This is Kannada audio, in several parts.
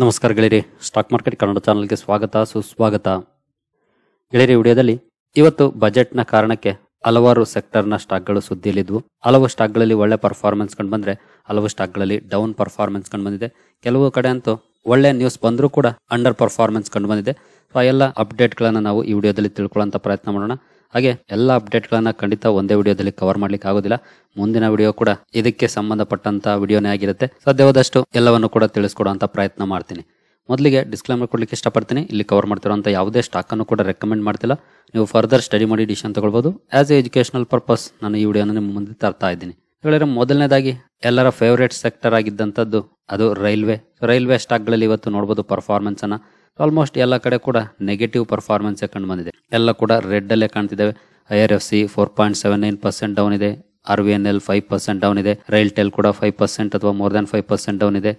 ನಮಸ್ಕಾರ ಗೆಳೆಯರಿ ಸ್ಟಾಕ್ ಮಾರ್ಕೆಟ್ ಕನ್ನಡ ಚಾನಲ್ಗೆ ಸ್ವಾಗತ ಸುಸ್ವಾಗತ ಗೆಳೆಯರಿ ವಿಡಿಯೋದಲ್ಲಿ ಇವತ್ತು ಬಜೆಟ್ನ ಕಾರಣಕ್ಕೆ ಹಲವಾರು ಸೆಕ್ಟರ್ನ ಸ್ಟಾಕ್ಗಳು ಸುದ್ದಿಯಲ್ಲಿದ್ವು ಹಲವು ಸ್ಟಾಕ್ಗಳಲ್ಲಿ ಒಳ್ಳೆ ಪರ್ಫಾರ್ಮೆನ್ಸ್ ಕಂಡು ಬಂದರೆ ಹಲವು ಸ್ಟಾಕ್ಗಳಲ್ಲಿ ಡೌನ್ ಪರ್ಫಾರ್ಮೆನ್ಸ್ ಕಂಡು ಬಂದಿದೆ ಕೆಲವು ಕಡೆ ಅಂತೂ ಒಳ್ಳೆ ನ್ಯೂಸ್ ಬಂದರೂ ಕೂಡ ಅಂಡರ್ ಪರ್ಫಾರ್ಮೆನ್ಸ್ ಕಂಡು ಬಂದಿದೆ ಸೊ ಎಲ್ಲ ಅಪ್ಡೇಟ್ಗಳನ್ನು ನಾವು ಈ ವಿಡಿಯೋದಲ್ಲಿ ತಿಳ್ಕೊಳ್ಳೋಂಥ ಪ್ರಯತ್ನ ಮಾಡೋಣ ಹಾಗೆ ಎಲ್ಲ ಅಪ್ಡೇಟ್ಗಳನ್ನು ಖಂಡಿತ ಒಂದೇ ವಿಡಿಯೋದಲ್ಲಿ ಕವರ್ ಮಾಡ್ಲಿಕ್ಕೆ ಆಗೋದಿಲ್ಲ ಮುಂದಿನ ವಿಡಿಯೋ ಕೂಡ ಇದಕ್ಕೆ ಸಂಬಂಧಪಟ್ಟಂತ ವಿಡಿಯೋನೇ ಆಗಿರುತ್ತೆ ಸಾಧ್ಯವಾದಷ್ಟು ಎಲ್ಲವನ್ನು ಕೂಡ ತಿಳಿಸ್ಕೊಡುವಂತ ಪ್ರಯತ್ನ ಮಾಡ್ತೀನಿ ಮೊದಲಿಗೆ ಡಿಸ್ಕ್ಲೇಮರ್ ಕೊಡ್ಲಿಕ್ಕೆ ಇಷ್ಟಪಡ್ತೀನಿ ಇಲ್ಲಿ ಕವರ್ ಮಾಡ್ತಿರೋಂಥ ಯಾವುದೇ ಅನ್ನು ಕೂಡ ರೆಕಮೆಂಡ್ ಮಾಡ್ತಿಲ್ಲ ನೀವು ಫರ್ದರ್ ಸ್ಟಡಿ ಮಾಡಿ ಡಿಸಿಷನ್ ತಗೊಳ್ಬೋದು ಆಸ್ ಎ ಎಜುಕೇಶನಲ್ ಪರ್ಪಸ್ ನಾನು ಈ ವಿಡಿಯೋನ ನಿಮ್ಮ ಮುಂದೆ ತರ್ತಾ ಇದ್ದೀನಿ ಹೇಳಿದ್ರೆ ಮೊದಲನೇದಾಗಿ ಎಲ್ಲರ ಫೇವರೇಟ್ ಸೆಕ್ಟರ್ ಆಗಿದ್ದಂಥದ್ದು ಅದು ರೈಲ್ವೆ ರೈಲ್ವೆ ಸ್ಟಾಕ್ಗಳಲ್ಲಿ ಇವತ್ತು ನೋಡ್ಬೋದು ಪರ್ಫಾರ್ಮೆನ್ಸನ್ನು ಆಲ್ಮೋಸ್ಟ್ ಎಲ್ಲ ಕಡೆ ಕೂಡ ನೆಗೆಟಿವ್ ಪರ್ಫಾರ್ಮೆನ್ಸೇ ಕಂಡು ಬಂದಿದೆ ಎಲ್ಲ ಕೂಡ ರೆಡ್ ಅಲ್ಲೇ ಕಾಣ್ತಿದ್ದಾವೆ I R F C four point seven nine percent down ಇದೆ R V N L five percent down ಇದೆ ರೈಲ್ಟೆಲ್ ಕೂಡ ಫೈವ್ ಪರ್ಸೆಂಟ್ ಅಥವಾ more than five percent down ಇದೆ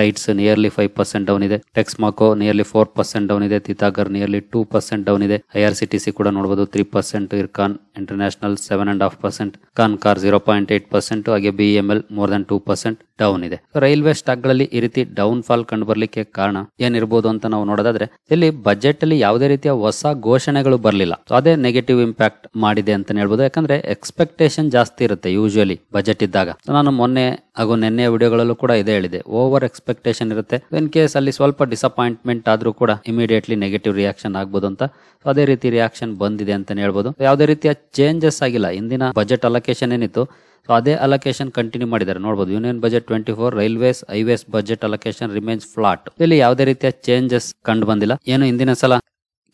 RITES nearly five percent down ಇದೆ Texmaco nearly four percent down ಇದೆ Titagarh nearly two percent down ಇದೆ I R C T C ಕೂಡ ನೋಡಬಹುದು three percent Ircon international seven and half percent corn car zero point eight percent ಹಾಗೆ B M L more than two percent down ಇದೆ ರೈಲ್ವೆ ಸ್ಟಾಕ್ ಗಳಲ್ಲಿ ಈ ರೀತಿ ಡೌನ್ ಫಾಲ್ ಕಂಡು ಬರ್ಲಿಕ್ಕೆ ಕಾರಣ ಏನಿರಬಹುದು ಅಂತ ನಾವು ನೋಡೋದಾದ್ರೆ ಇಲ್ಲಿ ಬಜೆಟ್ ಅಲ್ಲಿ ಯಾವುದೇ ರೀತಿಯ ಹೊಸ ಘೋಷಣೆಗಳು ಬರಲಿಲ್ಲ ಅದೇ ನೆಗೆಟಿವ್ ಇಂಪ್ಯಾಕ್ಟ್ ಮಾಡಿದೆ ಅಂತ ಹೇಳ್ಬೋದು ಯಾಕಂದ್ರೆ ಎಕ್ಸ್ಪೆಕ್ಟೇಷನ್ ಜಾಸ್ತಿ ಇರುತ್ತೆ ಯೂಶುವಲಿ ಬಜೆಟ್ ಇದ್ದಾಗ ನಾನು ಮೊನ್ನೆ ಹಾಗೂ ನಿನ್ನೆ ವಿಡಿಯೋಗಳಲ್ಲೂ ಕೂಡ ಇದೇ ಹೇಳಿದೆ ಓವರ್ ಎಕ್ಸ್ಪೆಕ್ಟೇಷನ್ ಇರುತ್ತೆ ಇನ್ ಕೇಸ್ ಅಲ್ಲಿ ಸ್ವಲ್ಪ ಡಿಸಪಾಯಿಂಟ್ಮೆಂಟ್ ಆದ್ರೂ ಕೂಡ ಇಮಿಡಿಯೇಟ್ಲಿ ನೆಗೆಟಿವ್ ರಿಯಾಕ್ಷನ್ ಆಗ್ಬೋದು ಅಂತ ಸೊ ಅದೇ ರೀತಿ ರಿಯಾಕ್ಷನ್ ಬಂದಿದೆ ಅಂತಾನೆ ಹೇಳ್ಬೋದು ಯಾವುದೇ ರೀತಿಯ ಚೇಂಜಸ್ ಆಗಿಲ್ಲ ಇಂದಿನ ಬಜೆಟ್ ಅಲೋಕೇಶನ್ ಏನಿತ್ತು ಸೊ ಅದೇ ಅಲೋಕೇಶನ್ ಕಂಟಿನ್ಯೂ ಮಾಡಿದ್ದಾರೆ ನೋಡಬಹುದು union budget twenty four railways highways budget allocation remains flat ಇಲ್ಲಿ ಯಾವುದೇ ರೀತಿಯ ಚೇಂಜಸ್ ಕಂಡು ಬಂದಿಲ್ಲ ಏನು ಇಂದಿನ ಸಲ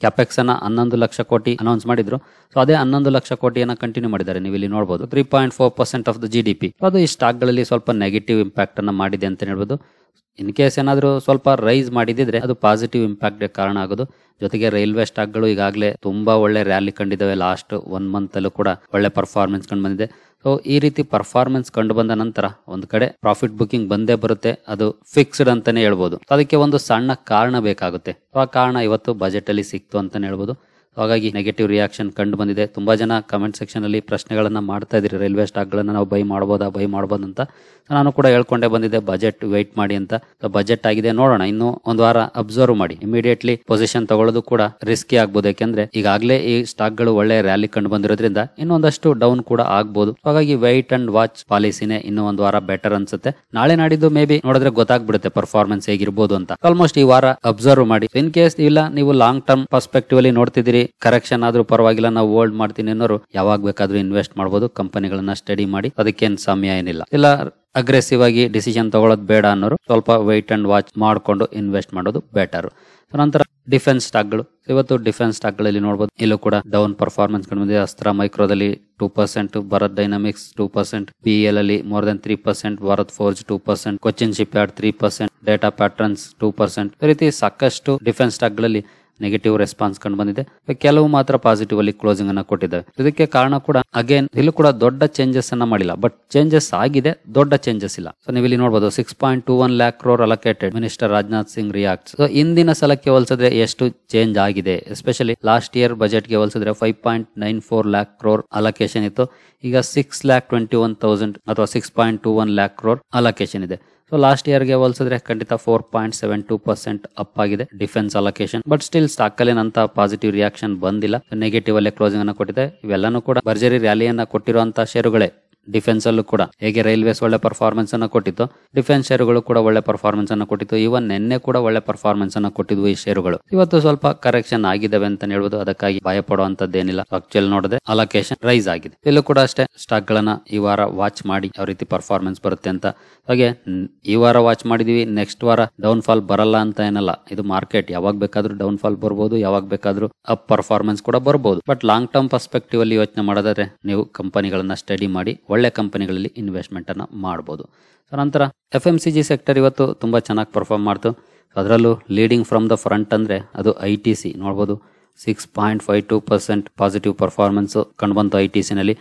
ಕ್ಯಾಪೆಕ್ಸ್ ಅನ್ನ ಹನ್ನೊಂದು ಲಕ್ಷ ಕೋಟಿ ಅನೌನ್ಸ್ ಮಾಡಿದ್ರು ಸೊ ಅದೇ ಹನ್ನೊಂದು ಲಕ್ಷ ಕೋಟಿಯನ್ನು ಕಂಟಿನ್ಯೂ ಮಾಡಿದ್ದಾರೆ ನೀವು ಇಲ್ಲಿ ನೋಡಬಹುದು three point four percent of the G D P ಅದು ಈ ಸ್ಟಾಕ್ಗಳಲ್ಲಿ ಸ್ವಲ್ಪ ನೆಗೆಟಿವ್ ಇಂಪ್ಯಾಕ್ಟ್ ಅನ್ನು ಮಾಡಿದೆ ಅಂತ ಹೇಳ್ಬೋದು ಇನ್ ಕೇಸ್ ಏನಾದರೂ ಸ್ವಲ್ಪ ರೈಸ್ ಮಾಡಿದಿದ್ರೆ ಅದು ಪಾಸಿಟಿವ್ ಇಂಪ್ಯಾಕ್ಟ್ ಕಾರಣ ಆಗೋದು ಜೊತೆಗೆ ರೈಲ್ವೆ ಸ್ಟಾಕ್ಗಳು ಈಗಾಗಲೇ ತುಂಬಾ ಒಳ್ಳೆ ರ್ಯಾಲಿ ಕಂಡಿದ್ದಾವೆ ಲಾಸ್ಟ್ ಒನ್ ಮಂತ್ ಅಲ್ಲೂ ಕೂಡ ಒಳ್ಳೆ ಪರ್ಫಾರ್ಮೆನ್ಸ್ ಕಂಡು ಬಂದಿದೆ ಸೊ ಈ ರೀತಿ ಪರ್ಫಾರ್ಮೆನ್ಸ್ ಕಂಡು ಬಂದ ನಂತರ ಒಂದು ಕಡೆ ಪ್ರಾಫಿಟ್ ಬುಕಿಂಗ್ ಬಂದೇ ಬರುತ್ತೆ ಅದು ಫಿಕ್ಸ್ಡ್ ಅಂತಾನೆ ಹೇಳ್ಬೋದು ಅದಕ್ಕೆ ಒಂದು ಸಣ್ಣ ಕಾರಣ ಬೇಕಾಗುತ್ತೆ ಆ ಕಾರಣ ಇವತ್ತು ಬಜೆಟ್ ಅಲ್ಲಿ ಸಿಕ್ತು ಅಂತಾನೆ ಹೇಳ್ಬೋದು ಹಾಗಾಗಿ ನೆಗೆಟಿವ್ ರಿಯಾಕ್ಷನ್ ಕಂಡು ಬಂದಿದೆ ತುಂಬಾ ಜನ ಕಮೆಂಟ್ ಸೆಕ್ಷನ್ ಅಲ್ಲಿ ಪ್ರಶ್ನೆಗಳನ್ನ ಮಾಡ್ತಾ ಇದ್ರಿ ರೈಲ್ವೆ ಸ್ಟಾಕ್ ಗಳನ್ನ ನಾವು ಬೈ ಮಾಡಬಹುದಾ ಬೈ ಮಾಡಬಹುದು ಅಂತ ನಾನು ಕೂಡ ಹೇಳ್ಕೊಂಡೇ ಬಂದಿದೆ ಬಜೆಟ್ ವೆಯ್ಟ್ ಮಾಡಿ ಅಂತ ಬಜೆಟ್ ಆಗಿದೆ ನೋಡೋಣ ಇನ್ನು ಒಂದ್ ವಾರ ಅಬ್ಸರ್ವ್ ಮಾಡಿ ಇಮಿಡಿಯೇಟ್ಲಿ ಪೊಸಿಷನ್ ತಗೊಳ್ಳೋದು ಕೂಡ ರಿಸ್ಕಿ ಆಗ್ಬೋದು ಯಾಕೆಂದ್ರೆ ಈಗಾಗಲೇ ಈ ಸ್ಟಾಕ್ ಗಳು ಒಳ್ಳೆ ರ್ಯಾಲಿ ಕಂಡು ಬಂದಿರೋದ್ರಿಂದ ಇನ್ನೊಂದಷ್ಟು ಡೌನ್ ಕೂಡ ಆಗ್ಬೋದು ಹಾಗಾಗಿ ವೈಟ್ ಅಂಡ್ ವಾಚ್ ಪಾಲಿಸಿನೇ ಇನ್ನು ಒಂದ್ ವಾರ ಬೆಟರ್ ಅನ್ಸುತ್ತೆ ನಾಳೆ ನಾಡಿದ್ದು ಮೇ ಬಿ ನೋಡಿದ್ರೆ ಗೊತ್ತಾಗ್ಬಿಡುತ್ತೆ ಪರ್ಫಾರ್ಮೆನ್ಸ್ ಹೇಗಿರ್ಬೋದು ಅಂತ ಆಲ್ಮೋಸ್ಟ್ ಈ ವಾರ ಅಬ್ಸರ್ವ್ ಮಾಡಿ ಇನ್ ಕೇಸ್ ಇಲ್ಲ ನೀವು ಲಾಂಗ್ ಟರ್ಮ್ ಪರ್ಸ್ಪೆಕ್ಟಿವ್ ಅಲ್ಲಿ ನೋಡ್ತಿದ್ದೀರಿ ಕರೆಕ್ಷನ್ ಆದ್ರೂ ಪರವಾಗಿಲ್ಲ ನಾವು ಹೋಲ್ಡ್ ಮಾಡ್ತೀನಿ ಅನ್ನೋರು ಯಾವಾಗ ಬೇಕಾದ್ರೂ ಇನ್ವೆಸ್ಟ್ ಮಾಡಬಹುದು ಕಂಪನಿಗಳನ್ನ ಸ್ಟಡಿ ಮಾಡಿ ಅದಕ್ಕೇನು ಸಮಯ ಏನಿಲ್ಲ ಇಲ್ಲ ಅಗ್ರೆಸಿವ್ ಆಗಿ ಡಿಸಿಷನ್ ತಗೊಳ್ಳೋದು ಬೇಡ ಅನ್ನೋರು ಸ್ವಲ್ಪ ವೈಟ್ ಅಂಡ್ ವಾಚ್ ಮಾಡಿಕೊಂಡು ಇನ್ವೆಸ್ಟ್ ಮಾಡೋದು ಬೆಟರ್ ನಂತರ ಡಿಫೆನ್ಸ್ ಸ್ಟಾಕ್ಗಳು ಇವತ್ತು ಡಿಫೆನ್ಸ್ ಸ್ಟಾಕ್ಗಳಲ್ಲಿ ನೋಡಬಹುದು ಇಲ್ಲೂ ಕೂಡ ಡೌನ್ ಪರ್ಫಾರ್ಮೆನ್ಸ್ ಬಂದಿದೆ ಅಸ್ತ್ರ ಮೈಕ್ರೋದಲ್ಲಿ two percent Bharat dynamics two percent B L ಅಲ್ಲಿ more than three percent Bharat forge two percent Cochin shipyard three percent data patterns two percent ಈ ರೀತಿ ಸಾಕಷ್ಟು ಡಿಫೆನ್ಸ್ ಸ್ಟಾಕ್ಗಳಲ್ಲಿ ನೆಗೆಟಿವ್ ರೆಸ್ಪಾನ್ಸ್ ಕಂಡು ಬಂದಿದೆ ಕೆಲವು ಮಾತ್ರ ಪಾಸಿಟಿವ್ ಅಲ್ಲಿ ಕ್ಲೋಸಿಂಗ್ ಅನ್ನ ಕೊಟ್ಟಿದ್ದಾರೆ ಇದಕ್ಕೆ ಕಾರಣ ಕೂಡ ಅಗೇನ್ ಇಲ್ಲೂ ಕೂಡ ದೊಡ್ಡ ಚೇಂಜಸ್ ಅನ್ನ ಮಾಡಿಲ್ಲ ಬಟ್ ಚೇಂಜಸ್ ಆಗಿದೆ ದೊಡ್ಡ ಚೇಂಜಸ್ ಇಲ್ಲ ಸೊ ನೀವು ಇಲ್ಲಿ ನೋಡಬಹುದು six point two one lakh crore allocated minister Rajnath Singh react so ಇಂದಿನ ಸಲಕ್ಕೆ ಹೋಲಿಸಿದ್ರೆ ಎಷ್ಟು ಚೇಂಜ್ ಆಗಿದೆ ಎಸ್ಪೆಷಲಿ ಲಾಸ್ಟ್ ಇಯರ್ ಬಜೆಟ್ಗೆ ಹೋಲಿಸಿದ್ರೆ five point nine four lakh crore allocation ಇತ್ತು ಈಗ six lakh twenty one thousand ಅಥವಾ six point two one lakh crore allocation ಇದೆ ಸೊ ಲಾಸ್ಟ್ ಗೆ ಹೋಲಿಸಿದ್ರೆ ಖಂಡಿತ four point seven two percent up ಆಗಿದೆ defence allocation but still stock ಅಲ್ಲಿ ಪಾಸಿಟಿವ್ ರಿಯಾಕ್ಷನ್ ಬಂದಿಲ್ಲ ನೆಗೆಟಿವ್ ಅಲ್ಲೇ ಕ್ಲೋಸಿಂಗ್ ಅನ್ನು ಕೊಟ್ಟಿದೆ ಇವೆಲ್ಲನೂ ಕೂಡ ಭರ್ಜರಿ ರ್ಯಾಲಿಯನ್ನ ಕೊಟ್ಟಿರುವಂತಹ ಶೇರುಗಳೇ ಡಿಫೆನ್ಸ್ ಅಲ್ಲೂ ಕೂಡ ಹೇಗೆ ರೈಲ್ವೇಸ್ ಒಳ್ಳೆ ಪರ್ಫಾರ್ಮೆನ್ಸ್ ಅನ್ನ ಕೊಟ್ಟಿತ್ತು ಡಿಫೆನ್ಸ್ ಶೇರುಗಳು ಕೂಡ ಒಳ್ಳೆ ಪರ್ಫಾರ್ಮೆನ್ಸ್ ಅನ್ನ ಕೊಟ್ಟಿತ್ತು ಇವನ್ ನಿನ್ನೆ ಕೂಡ ಒಳ್ಳೆ ಪರ್ಫಾರ್ಮೆನ್ಸ್ ಅನ್ನ ಕೊಟ್ಟಿದ್ವು ಈ ಶೇರುಗಳು ಇವತ್ತು ಸ್ವಲ್ಪ ಕರೆಕ್ಷನ್ ಆಗಿದ್ದಾವೆ ಅಂತ ಹೇಳ್ಬೋದು ಅದಕ್ಕಾಗಿ ಭಯ ಪಡುವಂತದ್ದೇನಿಲ್ಲ ಆಕ್ಚುಲ್ ನೋಡಿದ್ರೆ ಅಲೋಕೇಶನ್ ರೈಸ್ ಆಗಿದೆ ಇಲ್ಲೂ ಕೂಡ ಅಷ್ಟೇ ಸ್ಟಾಕ್ ಗಳನ್ನ ಈ ವಾರ ವಾಚ್ ಮಾಡಿ ಯಾವ ರೀತಿ ಪರ್ಫಾರ್ಮೆನ್ಸ್ ಬರುತ್ತೆ ಅಂತ ಹಾಗೆ ಈ ವಾರ ವಾಚ್ ಮಾಡಿದೀವಿ ನೆಕ್ಸ್ಟ್ ವಾರ ಡೌನ್ ಫಾಲ್ ಬರಲ್ಲ ಅಂತ ಏನಲ್ಲ ಇದು ಮಾರ್ಕೆಟ್ ಯಾವಾಗ ಬೇಕಾದ್ರೂ ಡೌನ್ ಫಾಲ್ ಬರ್ಬೋದು ಯಾವಾಗ ಬೇಕಾದ್ರೂ ಅಪ್ ಪರ್ಫಾರ್ಮೆನ್ಸ್ ಕೂಡ ಬರ್ಬೋದು ಬಟ್ ಲಾಂಗ್ ಟರ್ಮ್ ಪರ್ಸ್ಪೆಕ್ಟಿವ್ ಅಲ್ಲಿ ಯೋಚನೆ ಮಾಡೋದಾದ್ರೆ ನೀವು ಕಂಪನಿಗಳನ್ನ ಸ್ಟಡಿ ಮಾಡಿ ಒಳ್ಳೆ ಕಂಪನಿಗಳಲ್ಲಿ ಇನ್ವೆಸ್ಟ್ಮೆಂಟನ್ನು ಮಾಡ್ಬೋದು ಸೊ ನಂತರ F M C G sector ಇವತ್ತು ತುಂಬ ಚೆನ್ನಾಗಿ ಪರ್ಫಾರ್ಮ್ ಮಾಡ್ತು ಸೊ ಅದರಲ್ಲೂ ಲೀಡಿಂಗ್ ಫ್ರಮ್ ದ ಫ್ರಂಟ್ ಅಂದರೆ ಅದು ಐ ಟಿ ಸಿ ನೋಡ್ಬೋದು six point five two percent positive performance ಕಂಡುಬಂತು ಐ ಟಿ ಸಿನಲ್ಲಿ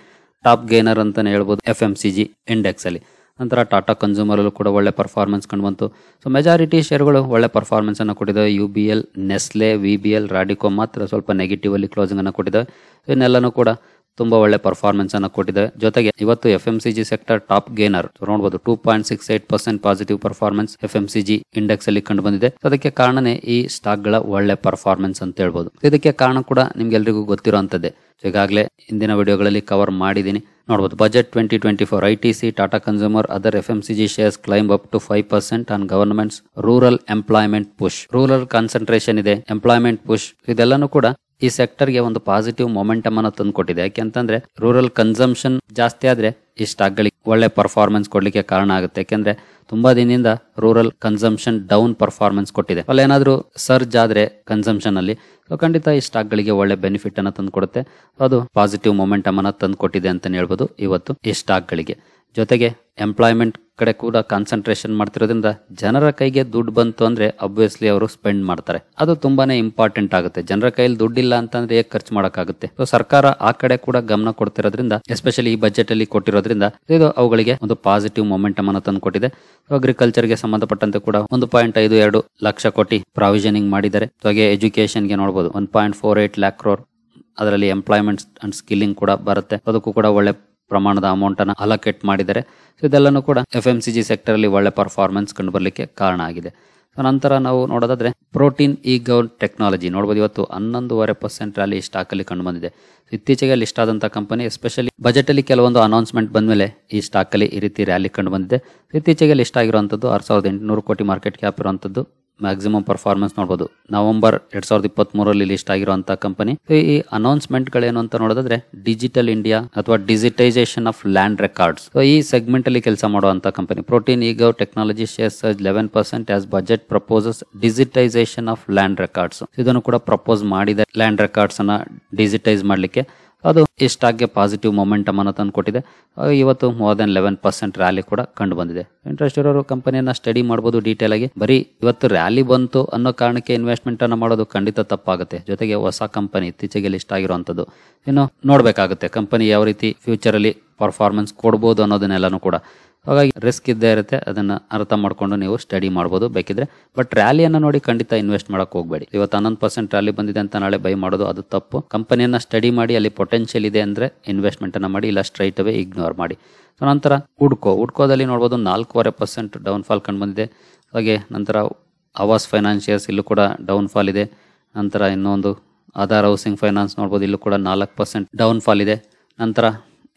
ಟಾಪ್ ಗೇನರ್ ಅಂತಲೇ ಹೇಳ್ಬೋದು ಎಫ್ ಎಮ್ ಸಿ ಜಿ ಇಂಡೆಕ್ಸಲ್ಲಿ ನಂತರ ಟಾಟಾ ಕನ್ಸೂಮರಲ್ಲೂ ಕೂಡ ಒಳ್ಳೆ ಪರ್ಫಾರ್ಮೆನ್ಸ್ ಕಂಡು ಬಂತು ಸೊ ಮೆಜಾರಿಟಿ ಶೇರ್ಗಳು ಒಳ್ಳೆ ಪರ್ಫಾರ್ಮೆನ್ಸನ್ನು ಕೊಟ್ಟಿದೆ U B L nestle V B L Radico ಮಾತ್ರ ಸ್ವಲ್ಪ ನೆಗೆಟಿವಲ್ಲಿ ಕ್ಲೋಸಿಂಗನ್ನು ಕೊಟ್ಟಿದೆ ಇವನ್ನೆಲ್ಲನೂ ಕೂಡ ತುಂಬಾ ಒಳ್ಳೆ ಪರ್ಫಾರ್ಮೆನ್ಸ್ ಅನ್ನು ಕೊಟ್ಟಿದೆ ಜೊತೆಗೆ ಇವತ್ತು F M C G sector top gainer ನೋಡಬಹುದು two point six eight percent positive performance F M C G index ಅಲ್ಲಿ ಕಂಡು ಬಂದಿದೆ ಅದಕ್ಕೆ ಕಾರಣನೇ ಈ ಸ್ಟಾಕ್ ಗಳ ಒಳ್ಳೆ ಪರ್ಫಾರ್ಮೆನ್ಸ್ ಅಂತ ಹೇಳ್ಬಹುದು ಇದಕ್ಕೆ ಕಾರಣ ಕೂಡ ನಿಮ್ಗೆಲ್ರಿಗೂ ಗೊತ್ತಿರುವಂತದ್ದೇ ಈಗಾಗಲೇ ಇಂದಿನ ವಿಡಿಯೋಗಳಲ್ಲಿ ಕವರ್ ಮಾಡಿದ್ದೀನಿ ನೋಡಬಹುದು budget twenty twenty four I T C Tata consumer other F M C G shares climb up to five percent on government rural employment push rural concentration ಇದೆ ಎಂಪ್ಲಾಯ್ಮೆಂಟ್ ಪುಷ್ ಇದೆಲ್ಲಾನು ಕೂಡ ಈ ಸೆಕ್ಟರ್ಗೆ ಒಂದು ಪಾಸಿಟಿವ್ ಮೊಮೆಂಟಮ್ ಅನ್ನು ತಂದುಕೊಟ್ಟಿದೆ ಯಾಕೆಂತಂದ್ರೆ ರೂರಲ್ ಕನ್ಸಂಪ್ಷನ್ ಜಾಸ್ತಿ ಆದ್ರೆ ಈ ಸ್ಟಾಕ್ಗಳಿಗೆ ಒಳ್ಳೆ ಪರ್ಫಾರ್ಮೆನ್ಸ್ ಕೊಡ್ಲಿಕ್ಕೆ ಕಾರಣ ಆಗುತ್ತೆ ಯಾಕೆಂದ್ರೆ ತುಂಬಾ ದಿನದಿಂದ ರೂರಲ್ ಕನ್ಸಂಪ್ಷನ್ ಡೌನ್ ಪರ್ಫಾರ್ಮೆನ್ಸ್ ಕೊಟ್ಟಿದೆ ಅಲ್ಲಿ ಏನಾದರೂ ಸರ್ಜ್ ಆದ್ರೆ ಕನ್ಸಂಪ್ಷನ್ ಅಲ್ಲಿ ಖಂಡಿತ ಈ ಸ್ಟಾಕ್ಗಳಿಗೆ ಒಳ್ಳೆ ಬೆನಿಫಿಟ್ ಅನ್ನ ತಂದು ಕೊಡುತ್ತೆ ಅದು ಪಾಸಿಟಿವ್ ಮೊಮೆಂಟಮ್ ಅನ್ನು ತಂದು ಕೊಟ್ಟಿದೆ ಅಂತಲೇ ಹೇಳ್ಬೋದು ಇವತ್ತು ಈ ಸ್ಟಾಕ್ಗಳಿಗೆ ಜೊತೆಗೆ ಎಂಪ್ಲಾಯ್ಮೆಂಟ್ ಕಡೆ ಕೂಡ ಕಾನ್ಸಂಟ್ರೇಷನ್ ಮಾಡ್ತಿರೋದ್ರಿಂದ ಜನರ ಕೈಗೆ ದುಡ್ಡು ಬಂತು ಅಂದ್ರೆ ಅಬ್ವಿಯಸ್ಲಿ ಅವರು ಸ್ಪೆಂಡ್ ಮಾಡ್ತಾರೆ ಅದು ತುಂಬಾನೇ ಇಂಪಾರ್ಟೆಂಟ್ ಆಗುತ್ತೆ ಜನರ ಕೈಯಲ್ಲಿ ದುಡ್ಡಿಲ್ಲ ಅಂತಂದ್ರೆ ಹೇಗೆ ಖರ್ಚು ಮಾಡೋಕ್ಕಾಗುತ್ತೆ ಸೊ ಸರ್ಕಾರ ಆ ಕಡೆ ಕೂಡ ಗಮನ ಕೊಡ್ತಿರೋದ್ರಿಂದ ಎಸ್ಪೆಷಲಿ ಈ ಬಜೆಟ್ ಅಲ್ಲಿ ಕೊಟ್ಟಿರೋದ್ರಿಂದ ಇದು ಅವುಗಳಿಗೆ ಒಂದು ಪಾಸಿಟಿವ್ ಮೊಮೆಂಟಮ್ ಅನ್ನು ತಂದುಕೊಟ್ಟಿದೆ ಕೊಟ್ಟಿದೆ ಅಗ್ರಿಕಲ್ಚರ್ ಗೆ ಸಂಬಂಧಪಟ್ಟಂತೆ ಕೂಡ ಒಂದು ಪಾಯಿಂಟ್ ಐದು ಎರಡು ಲಕ್ಷ ಕೋಟಿ ಪ್ರಾವಿಷನಿಂಗ್ ಮಾಡಿದ್ದಾರೆ ಹಾಗೆ ಎಜುಕೇಶನ್ ಗೆ ನೋಡಬಹುದು one point four eight lakh crore ಅದರಲ್ಲಿ ಎಂಪ್ಲಾಯ್ಮೆಂಟ್ ಅಂಡ್ ಸ್ಕಿಲ್ಲಿಂಗ್ ಕೂಡ ಬರುತ್ತೆ ಅದಕ್ಕೂ ಕೂಡ ಒಳ್ಳೆ ಪ್ರಮಾಣದ ಅಮೌಂಟನ್ನು ಅಲೋಕೇಟ್ ಮಾಡಿದರೆ ಸೊ ಇದೆಲ್ಲನೂ ಕೂಡ ಎಫ್ ಎಮ್ ಸಿ ಜಿ ಸೆಕ್ಟರಲ್ಲಿ ಒಳ್ಳೆ ಪರ್ಫಾರ್ಮೆನ್ಸ್ ಕಂಡು ಬರಲಿಕ್ಕೆ ಕಾರಣ ಆಗಿದೆ ಸೊ ನಂತರ ನಾವು ನೋಡೋದಾದ್ರೆ ಪ್ರೋಟೀನ್ ಈ ಗೌನ್ ಟೆಕ್ನಾಲಜಿ ನೋಡ್ಬೋದು ಇವತ್ತು ಹನ್ನೊಂದುವರೆ ಪರ್ಸೆಂಟ್ ಅಲ್ಲಿ ಸ್ಟಾಕಲ್ಲಿ ಕಂಡು ಬಂದಿದೆ ಇತ್ತೀಚೆಗೆ ಲಿಸ್ಟ್ ಆದಂಥ ಕಂಪನಿ ಎಸ್ಪೆಷಲಿ ಬಜೆಟಲ್ಲಿ ಕೆಲವೊಂದು ಅನೌನ್ಸ್ಮೆಂಟ್ ಬಂದ ಮೇಲೆ ಈ ಸ್ಟಾಕಲ್ಲಿ ಈ ರೀತಿ ರ್ಯಾಲಿ ಕಂಡು ಬಂದಿದೆ ಇತ್ತೀಚೆಗೆ ಲಿಸ್ಟ್ ಆಗಿರುವಂತದ್ದು ಆರು ಸಾವಿರದ ಎಂಟುನೂರು ಕೋಟಿ ಮಾರ್ಕೆಟ್ ಕ್ಯಾಪ್ ಇರುವಂತದ್ದು ಮ್ಯಾಕ್ಸಿಮಮ್ ಪರ್ಫಾರ್ಮೆನ್ಸ್ ನೋಡಬಹುದು ನವೆಂಬರ್ ಎರಡ್ ಸಾವಿರದ ಇಪ್ಪತ್ತ್ ಮೂರಲ್ಲಿ ಲಿಸ್ಟ್ ಆಗಿರುವಂತಹ ಕಂಪನಿ ಈ ಅನೌನ್ಸ್ಮೆಂಟ್ ಏನು ಅಂತ ನೋಡೋದಾದ್ರೆ ಡಿಜಿಟಲ್ ಇಂಡಿಯಾ ಅಥವಾ ಡಿಜಿಟೈಸೇಷನ್ ಆಫ್ ಲ್ಯಾಂಡ್ ರೆಕಾರ್ಡ್ಸ್ ಈ ಸೆಗ್ಮೆಂಟ್ ಅಲ್ಲಿ ಕೆಲಸ ಮಾಡುವಂತಹ ಕಂಪನಿ ಪ್ರೋಟೀನ್ ಈಗ technology shares eleven percent as budget proposes digitisation of land records ಇದನ್ನು ಕೂಡ ಪ್ರಪೋಸ್ ಮಾಡಿದೆ ಲ್ಯಾಂಡ್ ರೆಕಾರ್ಡ್ಸ್ ಅನ್ನ ಡಿಜಿಟೈಸ್ ಮಾಡಲಿಕ್ಕೆ ಅದು ಈ ಪಾಸಿಟಿವ್ ಮೊಮೆಂಟಮ್ ಅನ್ನು ತಂದು ಕೊಟ್ಟಿದೆ ಇವತ್ತು more than eleven percent rally ಕೂಡ ಕಂಡು ಬಂದಿದೆ ಇಂಟ್ರೆಸ್ಟ್ ಇರೋರು ಕಂಪನಿಯನ್ನ ಸ್ಟಡಿ ಮಾಡಬಹುದು ಡೀಟೇಲ್ ಆಗಿ ಬರೀ ಇವತ್ತು ರ್ಯಾಲಿ ಬಂತು ಅನ್ನೋ ಕಾರಣಕ್ಕೆ ಇನ್ವೆಸ್ಟ್ಮೆಂಟ್ ಅನ್ನು ಮಾಡೋದು ಖಂಡಿತ ತಪ್ಪಾಗುತ್ತೆ ಜೊತೆಗೆ ಹೊಸ ಕಂಪನಿ ಇತ್ತೀಚೆಗೆ ಲಿಸ್ಟ್ ಆಗಿರುವಂತದ್ದು ಇನ್ನು ನೋಡಬೇಕಾಗುತ್ತೆ ಕಂಪನಿ ಯಾವ ರೀತಿ ಫ್ಯೂಚರ್ ಅಲ್ಲಿ ಪರ್ಫಾರ್ಮೆನ್ಸ್ ಕೊಡಬಹುದು ಅನ್ನೋದನ್ನೆಲ್ಲನೂ ಕೂಡ ಹಾಗಾಗಿ ರಿಸ್ಕ್ ಇದ್ದೇ ಇರುತ್ತೆ ಅದನ್ನು ಅರ್ಥ ಮಾಡಿಕೊಂಡು ನೀವು ಸ್ಟಡಿ ಮಾಡ್ಬೋದು ಬೇಕಿದ್ರೆ ಬಟ್ ರ್ಯಾಲಿಯನ್ನು ನೋಡಿ ಖಂಡಿತ ಇನ್ವೆಸ್ಟ್ ಮಾಡೋಕೆ ಹೋಗಬೇಡಿ ಇವತ್ತು ಹನ್ನೊಂದು ಪರ್ಸೆಂಟ್ ರ್ಯಾಲಿ ಬಂದಿದೆ ಅಂತ ನಾಳೆ ಬೈ ಮಾಡೋದು ಅದು ತಪ್ಪು ಕಂಪನಿಯನ್ನು ಸ್ಟಡಿ ಮಾಡಿ ಅಲ್ಲಿ ಪೊಟೆನ್ಷಿಯಲ್ ಇದೆ ಅಂದರೆ ಇನ್ವೆಸ್ಟ್ಮೆಂಟನ್ನು ಮಾಡಿ ಇಲ್ಲ ಸ್ಟ್ರೈಟ್ ಅವೇ ಇಗ್ನೋರ್ ಮಾಡಿ ಸೊ ನಂತರ ಉಡ್ಕೋ ಉಡ್ಕೋದಲ್ಲಿ ನೋಡ್ಬೋದು ನಾಲ್ಕೂವರೆ ಪರ್ಸೆಂಟ್ ಫಾಲ್ ಕಂಡು ಬಂದಿದೆ ಹಾಗೆ ನಂತರ ಆವಾಸ್ ಫೈನಾನ್ಷಿಯರ್ಸ್ ಇಲ್ಲೂ ಕೂಡ ಡೌನ್ ಫಾಲ್ ಇದೆ ನಂತರ ಇನ್ನೊಂದು ಆಧಾರ್ ಹೌಸಿಂಗ್ ಫೈನಾನ್ಸ್ ನೋಡ್ಬೋದು ಇಲ್ಲೂ ಕೂಡ ನಾಲ್ಕು ಪರ್ಸೆಂಟ್ ಫಾಲ್ ಇದೆ ನಂತರ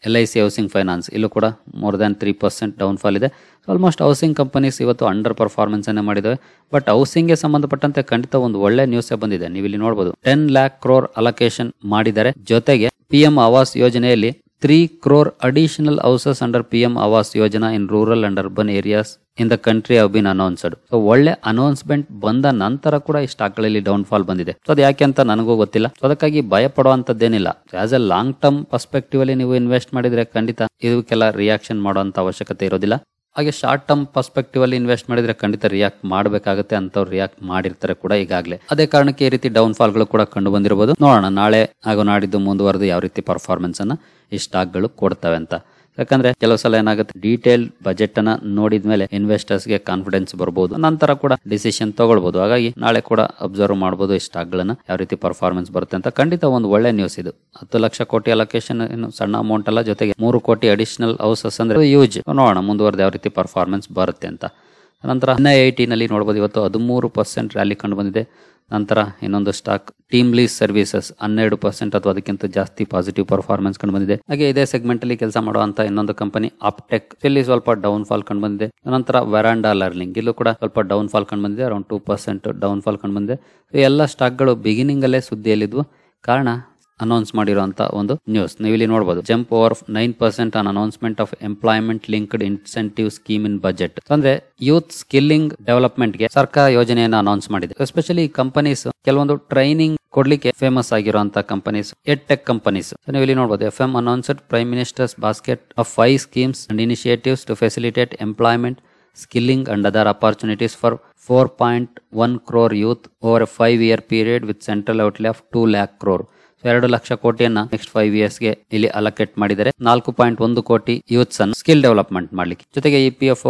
L I C housing finance ಇಲ್ಲೂ ಕೂಡ more than three percent downfall ಇದೆ ಸೊ ಆಲ್ಮೋಸ್ಟ್ ಹೌಸಿಂಗ್ ಕಂಪನೀಸ್ ಇವತ್ತು ಅಂಡರ್ ಪರ್ಫಾರ್ಮೆನ್ಸ್ ಪರ್ಫಾರ್ಮೆನ್ಸನ್ನೇ ಮಾಡಿದ್ದಾವೆ ಬಟ್ ಹೌಸಿಂಗ್ಗೆ ಸಂಬಂಧಪಟ್ಟಂತೆ ಖಂಡಿತ ಒಂದು ಒಳ್ಳೆ ನ್ಯೂಸೇ ಬಂದಿದೆ ನೀವು ಇಲ್ಲಿ ನೋಡಬಹುದು ಟೆನ್ ಲ್ಯಾಕ್ ಕ್ರೋರ್ ಅಲೋಕೇಶನ್ ಮಾಡಿದ್ದಾರೆ ಜೊತೆಗೆ ಪಿ ಎಂ ಆವಾಸ್ ಯೋಜನೆಯಲ್ಲಿ three crore additional houses under P M Awas Yojana in rural and urban areas in the country have been announced so ಒಳ್ಳೆ ಅನೌನ್ಸ್ಮೆಂಟ್ ಬಂದ ನಂತರ ಕೂಡ ಈ ಗಳಲ್ಲಿ ಡೌನ್ ಫಾಲ್ ಬಂದಿದೆ ಸೊ ಅದು ಯಾಕೆ ಅಂತ ನನಗೂ ಗೊತ್ತಿಲ್ಲ ಸೊ ಅದಕ್ಕಾಗಿ ಭಯ ಪಡುವಂತದ್ದೇನಿಲ್ಲ as a long term perspective ಅಲ್ಲಿ ನೀವು ಇನ್ವೆಸ್ಟ್ ಮಾಡಿದ್ರೆ ಖಂಡಿತ ಇದಕ್ಕೆಲ್ಲ ರಿಯಾಕ್ಷನ್ ಮಾಡುವಂತ ಅವಶ್ಯಕತೆ ಇರೋದಿಲ್ಲ ಹಾಗೆ ಶಾರ್ಟ್ ಟರ್ಮ್ ಪರ್ಸ್ಪೆಕ್ಟಿವ್ ಅಲ್ಲಿ ಇನ್ವೆಸ್ಟ್ ಮಾಡಿದ್ರೆ ಖಂಡಿತ ರಿಯಾಕ್ಟ್ ಮಾಡಬೇಕಾಗುತ್ತೆ ಅಂತವ್ರು ರಿಯಾಕ್ಟ್ ಮಾಡಿರ್ತಾರೆ ಕೂಡ ಈಗಾಗಲೇ ಅದೇ ಕಾರಣಕ್ಕೆ ಈ ರೀತಿ ಡೌನ್ ಗಳು ಕೂಡ ಕಂಡು ಬಂದಿರಬಹುದು ನೋಡೋಣ ನಾಳೆ ಹಾಗೂ ನಾಡಿದ್ದು ಮುಂದುವರೆದು ಯಾವ ರೀತಿ ಪರ್ಫಾರ್ಮೆನ್ಸ್ ಅನ್ನ ಈ ಸ್ಟಾಕ್ಗಳು ಕೊಡ್ತವೆ ಅಂತ ಯಾಕಂದ್ರೆ ಕೆಲವು ಸಲ ಏನಾಗುತ್ತೆ ಡೀಟೇಲ್ ಬಜೆಟ್ ಅನ್ನ ನೋಡಿದ ಮೇಲೆ ಇನ್ವೆಸ್ಟರ್ಸ್ ಗೆ ಕಾನ್ಫಿಡೆನ್ಸ್ ಬರಬಹುದು ನಂತರ ಕೂಡ ಡಿಸಿಷನ್ ತಗೊಳ್ಬಹುದು ಹಾಗಾಗಿ ನಾಳೆ ಕೂಡ ಅಬ್ಸರ್ವ್ ಮಾಡಬಹುದು ಈ ಸ್ಟಾಕ್ ಗಳನ್ನ ಯಾವ ರೀತಿ ಪರ್ಫಾರ್ಮೆನ್ಸ್ ಬರುತ್ತೆ ಅಂತ ಖಂಡಿತ ಒಂದು ಒಳ್ಳೆ ನ್ಯೂಸ್ ಇದು ಹತ್ತು ಲಕ್ಷ ಕೋಟಿ ಅಲೊಕೇಶನ್ ಏನು ಸಣ್ಣ ಅಮೌಂಟ್ ಅಲ್ಲ ಜೊತೆಗೆ ಮೂರು ಕೋಟಿ ಅಡಿಷನಲ್ ಹೌಸಸ್ ಅಂದ್ರೆ ಯೂಜ್ ನೋಡೋಣ ಮುಂದುವರೆದ ಯಾವ ರೀತಿ ಪರ್ಫಾರ್ಮೆನ್ಸ್ ಬರುತ್ತೆ ಅಂತ ನಂತರ ಎನ್ ಐ ಐ ಟಿನಲ್ಲಿ ನೋಡ್ಬೋದು ಇವತ್ತು ಹದಿಮೂರು ಪರ್ಸೆಂಟ್ ರ್ಯಾಲಿ ಕಂಡು ಬಂದಿದೆ ನಂತರ ಇನ್ನೊಂದು ಸ್ಟಾಕ್ ಟೀಮ್ ಲೀಸ್ ಸರ್ವಿಸಸ್ ಹನ್ನೆರಡು ಪರ್ಸೆಂಟ್ ಅಥವಾ ಅದಕ್ಕಿಂತ ಜಾಸ್ತಿ ಪಾಸಿಟಿವ್ ಪರ್ಫಾರ್ಮೆನ್ಸ್ ಕಂಡು ಬಂದಿದೆ ಹಾಗೆ ಇದೇ ಸೆಗ್ಮೆಂಟ್ ಅಲ್ಲಿ ಕೆಲಸ ಮಾಡುವಂತ ಇನ್ನೊಂದು ಕಂಪನಿ ಟೆಕ್ ಇಲ್ಲಿ ಸ್ವಲ್ಪ ಡೌನ್ ಫಾಲ್ ಕಂಡು ಬಂದಿದೆ ನಂತರ ವೆರಾಂಡಾ ಲರ್ನಿಂಗ್ ಇಲ್ಲೂ ಕೂಡ ಸ್ವಲ್ಪ ಡೌನ್ ಫಾಲ್ ಕಂಡು ಬಂದಿದೆ around two percent down fall ಕಂಡು ಬಂದಿದೆ ಎಲ್ಲ ಸ್ಟಾಕ್ಗಳು ಬಿಗಿನಿಂಗ್ ಅಲ್ಲೇ ಸುದ್ದಿಯಲ್ಲಿದ್ವು ಕಾರಣ ಅನೌನ್ಸ್ ಮಾಡಿರುವಂತಹ ಒಂದು ನ್ಯೂಸ್ ನೀವು ಇಲ್ಲಿ ನೋಡಬಹುದು jump over nine percent on announcement of employment linked incentive scheme in budget ಅಂದ್ರೆ ಯೂತ್ ಸ್ಕಿಲ್ಲಿಂಗ್ ಡೆವಲಪ್ಮೆಂಟ್ ಗೆ ಸರ್ಕಾರ ಯೋಜನೆಯನ್ನು ಅನೌನ್ಸ್ ಮಾಡಿದೆ ಎಸ್ಪೆಷಲಿ ಕಂಪನೀಸ್ ಕೆಲವೊಂದು ಟ್ರೈನಿಂಗ್ ಕೊಡ್ಲಿಕ್ಕೆ ಫೇಮಸ್ ಆಗಿರುವಂತಹ ಕಂಪನೀಸ್ ಎಡ್ ಟೆಕ್ ಕಂಪನೀಸ್ ನೀವು ಇಲ್ಲಿ ನೋಡಬಹುದು F M announced prime minister's basket of five schemes and initiatives to facilitate employment skilling and other opportunities for four point one crore youth over five year period with central ಔಟ್ಲೆ of two lakh crore ಎರಡು ಲಕ್ಷ ಕೋಟಿಯನ್ನ ನೆಕ್ಸ್ಟ್ ಫೈವ್ ಇಯರ್ಸ್ಗೆ ಇಲ್ಲಿ ಅಲೋಕೇಟ್ ಮಾಡಿದರೆ ನಾಲ್ಕು ಪಾಯಿಂಟ್ ಒಂದು ಕೋಟಿ ಯೂತ್ಸ್ ಅನ್ನು ಸ್ಕಿಲ್ ಡೆವಲಪ್ಮೆಂಟ್ ಮಾಡಲಿಕ್ಕೆ ಜೊತೆಗೆ ಇ ಪಿ ಎಫ್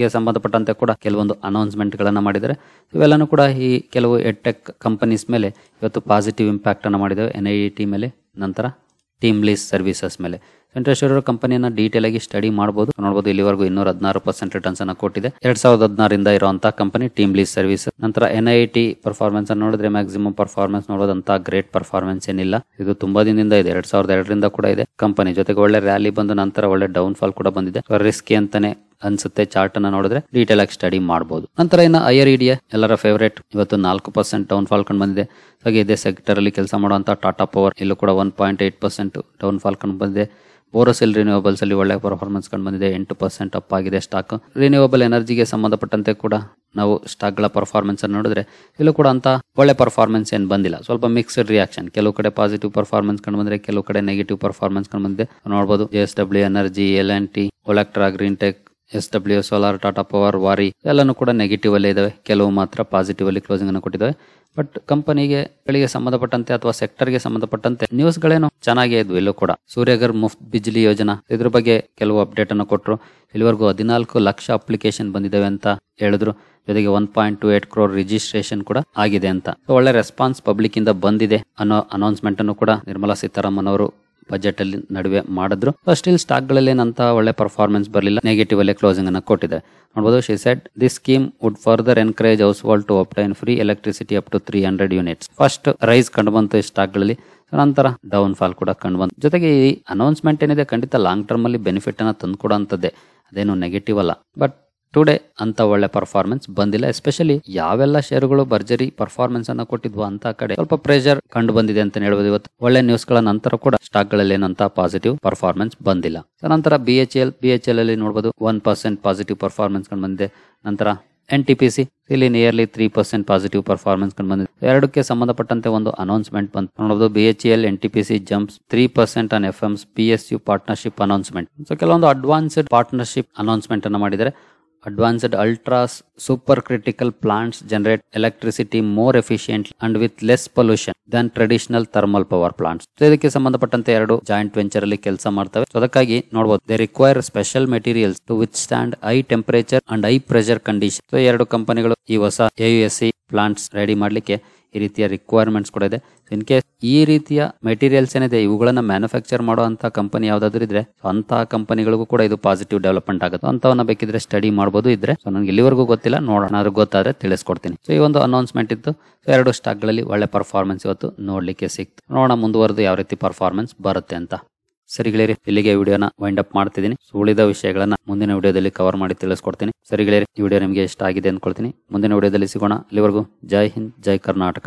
ಗೆ ಸಂಬಂಧಪಟ್ಟಂತೆ ಕೂಡ ಕೆಲವೊಂದು ಅನೌನ್ಸ್ಮೆಂಟ್ ಗಳನ್ನ ಮಾಡಿದರೆ ಇವೆಲ್ಲನೂ ಕೂಡ ಈ ಕೆಲವು ಟೆಕ್ ಕಂಪನೀಸ್ ಮೇಲೆ ಇವತ್ತು ಪಾಸಿಟಿವ್ ಇಂಪ್ಯಾಕ್ಟ್ ಅನ್ನು ಮಾಡಿದೆ ಎನ್ ಐ ಟಿ ಮೇಲೆ ನಂತರ ಟೀಮ್ ಲೀಸ್ ಸರ್ವಿಸಸ್ ಮೇಲೆ ಇಂಟ್ರೆಸ್ಟ್ ಕಂಪನಿಯನ್ನ ಡೀಟೇಲ್ ಆಗಿ ಸ್ಟಡಿ ಮಾಡಬಹುದು ನೋಡಬಹುದು ಇಲ್ಲಿವರೆಗೂ ಇನ್ನೂರ ಹದಿನಾರು ಪರ್ಸೆಂಟ್ ರಿಟರ್ನ್ಸ್ ಅನ್ನು ಕೊಟ್ಟಿದೆ ಎರಡ್ ಸಾವಿರದ ಹದಿನಾರಿಂದ ಇರುವಂತಹ ಕಂಪನಿ ಟೀಮ್ ಲೀಸ್ ಸರ್ವಿಸ್ ನಂತರ ಎನ್ ಐ ಟಿ ಪರ್ಫಾರ್ಮೆನ್ಸ್ ಅನ್ನು ನೋಡಿದ್ರೆ ಮ್ಯಾಕ್ಸಿಮಮ್ ಪರ್ಫಾರ್ಮೆನ್ಸ್ ನೋಡೋದಂತ ಗ್ರೇಟ್ ಪರ್ಫಾರ್ಮೆನ್ಸ್ ಏನಿಲ್ಲ ಇದು ತುಂಬಾ ದಿನದಿಂದ ಇದೆ ಎರಡ್ ಸಾವಿರದ ಎರಡರಿಂದ ಕೂಡ ಇದೆ ಕಂಪನಿ ಜೊತೆಗೆ ಒಳ್ಳೆ ರ್ಯಾಲಿ ಬಂದ ನಂತರ ಒಳ್ಳೆ ಡೌನ್ ಫಾಲ್ ಕೂಡ ಬಂದಿದೆ ರಿಸ್ಕಿ ಅಂತಾನೆ ಅನ್ಸುತ್ತೆ ಚಾರ್ಟ್ ಅನ್ನ ನೋಡಿದ್ರೆ ಡೀಟೇಲ್ ಆಗಿ ಸ್ಟಡಿ ಮಾಡಬಹುದು ನಂತರ ಇನ್ನ ಐಯರ್ ಇಡಿಯಾ ಎಲ್ಲರ ಫೇವರೇಟ್ ಇವತ್ತು ನಾಲ್ಕು ಪರ್ಸೆಂಟ್ ಡೌನ್ ಫಾಲ್ ಕಂಡು ಬಂದಿದೆ ಹಾಗೆ ಇದೇ ಸೆಕ್ಟರ್ ಅಲ್ಲಿ ಕೆಲಸ ಮಾಡುವಂತಹ ಟಾಟಾ ಪವರ್ ಇಲ್ಲೂ ಕೂಡ one point eight percent down fall ಕಂಡು ಬಂದಿದೆ ಬೋರೋಸೆಲ್ ರಿನ್ಯೂವಬಲ್ಸ್ ಅಲ್ಲಿ ಒಳ್ಳೆ ಪರ್ಫಾರ್ಮೆನ್ಸ್ ಕಂಡು ಬಂದಿದೆ ಎಂಟು ಪರ್ಸೆಂಟ್ ಅಪ್ ಆಗಿದೆ ಸ್ಟಾಕ್ ರಿನ್ಯೂವಬಲ್ ಎನರ್ಜಿಗೆ ಸಂಬಂಧಪಟ್ಟಂತೆ ಕೂಡ ನಾವು ಸ್ಟಾಕ್ಗಳ ಪರ್ಫಾರ್ಮೆನ್ಸ್ ಅನ್ನು ನೋಡಿದ್ರೆ ಇಲ್ಲೂ ಕೂಡ ಅಂತ ಒಳ್ಳೆ ಪರ್ಫಾರ್ಮೆನ್ಸ್ ಏನು ಬಂದಿಲ್ಲ ಸ್ವಲ್ಪ ಮಿಕ್ಸ್ಡ್ ರಿಯಾಕ್ಷನ್ ಕೆಲವು ಕಡೆ ಪಾಸಿಟಿವ್ ಪರ್ಫಾರ್ಮೆನ್ಸ್ ಕಂಡು ಬಂದ್ರೆ ಕೆಲವು ಕಡೆ ನೆಗೆಟಿವ್ ಪರ್ಫಾರ್ಮೆನ್ಸ್ ಕಂಡು ಬಂದಿದೆ ನೋಡಬಹುದು J S W energy L N T Olectra green tech S W solar Tata power Waaree ಎಲ್ಲನೂ ಕೂಡ ನೆಗೆಟಿವ್ ಅಲ್ಲೇ ಇದಾವೆ ಕೆಲವು ಮಾತ್ರ ಪಾಸಿಟಿವ್ ಅಲ್ಲಿ ಕ್ಲೋಸಿಂಗ್ ಅನ್ನು ಕೊಟ್ಟಿದ್ದಾವೆ ಬಟ್ ಕಂಪನಿಗೆ ಗಳಿಗೆ ಸಂಬಂಧಪಟ್ಟಂತೆ ಅಥವಾ ಸೆಕ್ಟರ್ ಗೆ ಸಂಬಂಧಪಟ್ಟಂತೆ ನ್ಯೂಸ್ ಗಳೇನು ಚೆನ್ನಾಗೇ ಇದ್ವು ಇಲ್ಲೂ ಕೂಡ ಸೂರ್ಯಗರ್ ಮುಫ್ತ್ ಬಿಜ್ಲಿ ಯೋಜನಾ ಇದ್ರ ಬಗ್ಗೆ ಕೆಲವು ಅಪ್ಡೇಟ್ ಅನ್ನು ಕೊಟ್ಟರು ಇಲ್ಲಿವರೆಗೂ ಹದಿನಾಲ್ಕು ಲಕ್ಷ ಅಪ್ಲಿಕೇಶನ್ ಬಂದಿದ್ದಾವೆ ಅಂತ ಹೇಳಿದ್ರು ಜೊತೆಗೆ one point two eight crore registration ಕೂಡ ಆಗಿದೆ ಅಂತ ಒಳ್ಳೆ ರೆಸ್ಪಾನ್ಸ್ ಪಬ್ಲಿಕ್ ಇಂದ ಬಂದಿದೆ ಅನ್ನೋ ಅನೌನ್ಸ್ಮೆಂಟ್ ಅನ್ನು ಕೂಡ ನಿರ್ಮಲಾ ಸೀತಾರಾಮನ್ ಅವರು ಬಜೆಟ್ ಅಲ್ಲಿ ನಡುವೆ ಮಾಡಿದ್ರು ಸ್ಟಿಲ್ ಸ್ಟಾಕ್ ಗಳಲ್ಲಿ ಏನಂತ ಒಳ್ಳೆ ಪರ್ಫಾರ್ಮೆನ್ಸ್ ಬರಲಿಲ್ಲ ನೆಗೆಟಿವ್ ಅಲ್ಲಿ ಕ್ಲೋಸಿಂಗ್ ಅನ್ನು ಕೊಟ್ಟಿದೆ ನೋಡಬಹುದು she set this scheme would further encourage household to obtain free electricity up to three hundred units first rise ಕಂಡು ಬಂತು ಈ ಸ್ಟಾಕ್ ಗಳಲ್ಲಿ ನಂತರ ಡೌನ್ ಫಾಲ್ ಕೂಡ ಕಂಡು ಬಂತು ಜೊತೆಗೆ ಈ ಅನೌನ್ಸ್ಮೆಂಟ್ ಏನಿದೆ ಖಂಡಿತ ಲಾಂಗ್ ಟರ್ಮ್ ಅಲ್ಲಿ ಬೆನಿಫಿಟ್ ಅನ್ನ ತಂದು ಕೊಡುವಂತದ್ದೇ ಅದೇನು ನೆಗೆಟಿವ್ ಅಲ್ಲ ಬಟ್ ಟುಡೇ ಅಂತ ಒಳ್ಳೆ ಪರ್ಫಾರ್ಮೆನ್ಸ್ ಬಂದಿಲ್ಲ ಎಸ್ಪೆಷಲಿ ಯಾವೆಲ್ಲ ಶೇರುಗಳು ಭರ್ಜರಿ ಪರ್ಫಾರ್ಮೆನ್ಸ್ ಅನ್ನ ಕೊಟ್ಟಿದ್ವು ಅಂತ ಕಡೆ ಸ್ವಲ್ಪ ಪ್ರೆಷರ್ ಕಂಡು ಬಂದಿದೆ ಅಂತ ಹೇಳ್ಬೋದು ಇವತ್ತು ಒಳ್ಳೆ ನ್ಯೂಸ್ ಗಳ ನಂತರ ಕೂಡ ಸ್ಟಾಕ್ ಗಳಲ್ಲಿ ಏನಂತ ಪಾಸಿಟಿವ್ ಪರ್ಫಾರ್ಮೆನ್ಸ್ ಬಂದಿಲ್ಲ ನಂತರ B H L B H L ಅಲ್ಲಿ ನೋಡಬಹುದು ಒನ್ ಪರ್ಸೆಂಟ್ ಪಾಸಿಟಿವ್ ಪರ್ಫಾರ್ಮೆನ್ಸ್ ಕಂಡು ಬಂದಿದೆ ನಂತರ ಎನ್ ಟಿ ಪಿ ಸಿ ಇಲ್ಲಿ nearly three percent positive performance ಕಂಡು ಬಂದಿದೆ ಎರಡಕ್ಕೆ ಸಂಬಂಧಪಟ್ಟಂತೆ ಒಂದು ಅನೌನ್ಸ್ಮೆಂಟ್ ಬಂತು ನೋಡಬಹುದು B H L N T P C jumps three percent on F M P S U partnership announcement so ಕೆಲವೊಂದು ಅಡ್ವಾನ್ಸ್ಡ್ ಪಾರ್ಟ್ನರ್ಶಿಪ್ ಅನೌನ್ಸ್ಮೆಂಟ್ ಅನ್ನು ಮಾಡಿದರೆ Advanced ultras Super Critical plants generate electricity more efficiently and with less pollution than traditional thermal power plants. So ಇದಕ್ಕೆ ಸಂಬಂಧಪಟ್ಟಂತೆ ಎರಡು joint venture alli kelsa ಮಾಡ್ತವೆ ಸೊ ಅದಕ್ಕಾಗಿ ನೋಡಬಹುದು they require special materials to withstand high temperature and high pressure condition so ಎರಡು ಕಂಪನಿಗಳು ಈ ಹೊಸ ಎಯುಎಸ್ಸಿ ಪ್ಲಾಂಟ್ಸ್ ರೆಡಿ ಈ ರೀತಿಯ ರಿಕ್ವೈರ್ಮೆಂಟ್ಸ್ ಕೂಡ ಇದೆ ಇನ್ ಕೇಸ್ ಈ ರೀತಿಯ ಮೆಟೀರಿಯಲ್ಸ್ ಏನಿದೆ ಇವುಗಳನ್ನ ಮ್ಯಾನುಫ್ಯಾಕ್ಚರ್ ಮಾಡೋ ಕಂಪನಿ ಯಾವ್ದಾದ್ರು ಇದ್ರೆ ಅಂತ ಕಂಪನಿಗಳಿಗೂ ಕೂಡ ಇದು ಪಾಸಿಟಿವ್ ಡೆವಲಪ್ಮೆಂಟ್ ಆಗುತ್ತೆ ಅಂತವನ್ನ ಬೇಕಿದ್ರೆ ಸ್ಟಡಿ ಮಾಡಬಹುದು ಇದ್ರೆ ಸೊ ನನಗೆ ಇಲ್ಲಿವರೆಗೂ ಗೊತ್ತಿಲ್ಲ ನೋಡೋಣ ಗೊತ್ತಾದ್ರೆ ತಿಳಿಸ್ಕೊಡ್ತೀನಿ ಸೊ ಈ ಒಂದು ಅನೌನ್ಸ್ಮೆಂಟ್ ಇತ್ತು ಸೊ ಎರಡು ಗಳಲ್ಲಿ ಒಳ್ಳೆ ಪರ್ಫಾರ್ಮೆನ್ಸ್ ಇವತ್ತು ನೋಡ್ಲಿಕ್ಕೆ ಸಿಕ್ತು ನೋಡೋಣ ಮುಂದುವರೆದು ಯಾವ ರೀತಿ ಪರ್ಫಾರ್ಮೆನ್ಸ್ ಬರುತ್ತೆ ಅಂತ ಸರಿಗಳಿರಿ ಇಲ್ಲಿಗೆ ವಿಡಿಯೋನ ವೈಂಡ್ ಅಪ್ ಮಾಡ್ತಿದ್ದೀನಿ ಉಳಿದ ವಿಷಯಗಳನ್ನ ಮುಂದಿನ ವಿಡಿಯೋದಲ್ಲಿ ಕವರ್ ಮಾಡಿ ತಿಳಿಸ್ಕೊಡ್ತೀನಿ ಸರಿಗಳಿರಿ ಈ ವಿಡಿಯೋ ನಿಮಗೆ ಇಷ್ಟ ಆಗಿದೆ ಅಂದ್ಕೊಳ್ತೀನಿ ಮುಂದಿನ ವಿಡಿಯೋದಲ್ಲಿ ಸಿಗೋಣ ಇಲ್ಲಿವರೆಗೂ ಜೈ ಹಿಂದ್ ಜೈ ಕರ್ನಾಟಕ